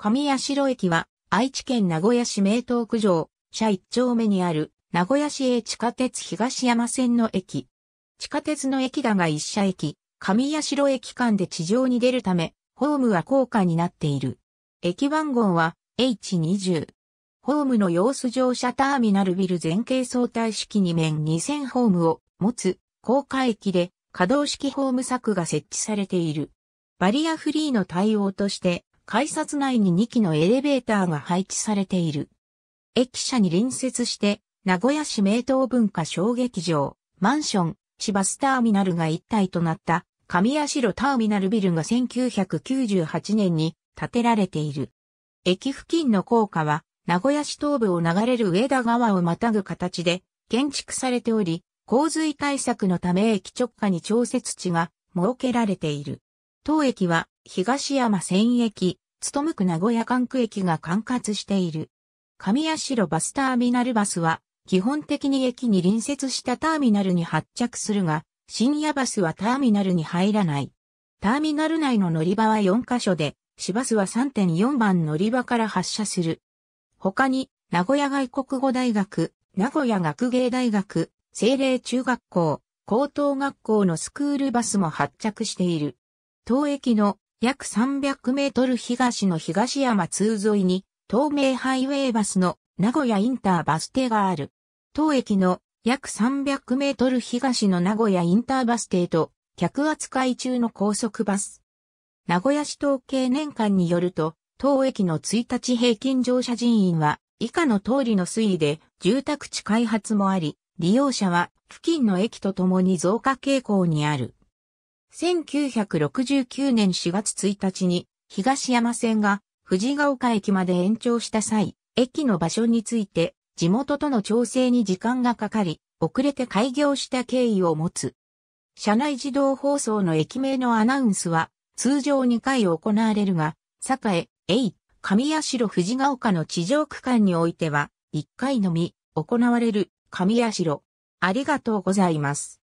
上八代駅は、愛知県名古屋市名東区上、社一丁目にある、名古屋市営地下鉄東山線の駅。地下鉄の駅だが一社駅、上八代駅間で地上に出るため、ホームは高架になっている。駅番号は H20。ホームの様子乗車ターミナルビル前傾相対式2面2000ホームを持つ高架駅で可動式ホーム柵が設置されている。バリアフリーの対応として改札内に2機のエレベーターが配置されている。駅舎に隣接して、名古屋市名東文化小劇場、マンション、芝スターミナルが一体となった、上路ターミナルビルが1998年に建てられている。駅付近の高架は、名古屋市東部を流れる上田川をまたぐ形で建築されており、洪水対策のため駅直下に調節地が設けられている。当駅は東山線駅、勤く名古屋管区駅が管轄している。上城バスターミナルバスは、基本的に駅に隣接したターミナルに発着するが、深夜バスはターミナルに入らない。ターミナル内の乗り場は4カ所で、市バスは3.4番乗り場から発車する。他に、名古屋外国語大学、名古屋学芸大学、精霊中学校、高等学校のスクールバスも発着している。当駅の約300メートル東の東山通沿いに、東名ハイウェイバスの名古屋インターバス停がある。当駅の約300メートル東の名古屋インターバス停と、客扱い中の高速バス。名古屋市統計年間によると、当駅の1日平均乗車人員は、以下の通りの推移で、住宅地開発もあり、利用者は付近の駅とともに増加傾向にある。1969年4月1日に東山線が藤ヶ丘駅まで延長した際、駅の場所について地元との調整に時間がかかり、遅れて開業した経緯を持つ。車内自動放送の駅名のアナウンスは通常2回行われるが、栄、えい、上社藤ヶ丘の地上区間においては1回のみ行われる上社。ありがとうございます。